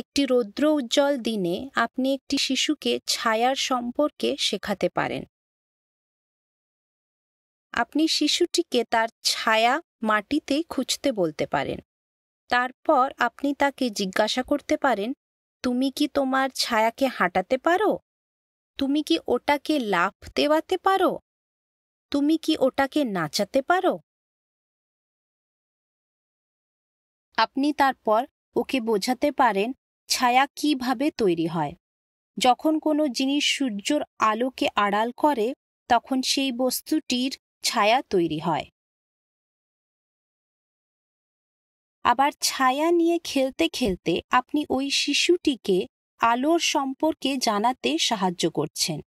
একটি রৌদ্র উজ্জ্বল দিনে আপনি একটি শিশুকে ছায়ার সম্পর্কে শেখাতে পারেন আপনি শিশুটিকে তার ছায়া মাটিতে খুঁজতে বলতে পারেন তারপর আপনি তাকে জিজ্ঞাসা করতে পারেন তুমি কি তোমার ছায়াকে হাঁটাতে পারো তুমি কি ওটাকে লাফ দেওয়াতে পারো তুমি কি ওটাকে নাচাতে পারো আপনি তারপর ওকে বোঝাতে পারেন ছায়া কিভাবে তৈরি হয় যখন কোনো জিনিস সূর্যর আলোকে আড়াল করে তখন সেই বস্তুটির ছায়া তৈরি হয় আবার ছায়া নিয়ে খেলতে খেলতে আপনি ওই শিশুটিকে আলোর সম্পর্কে জানাতে সাহায্য করছেন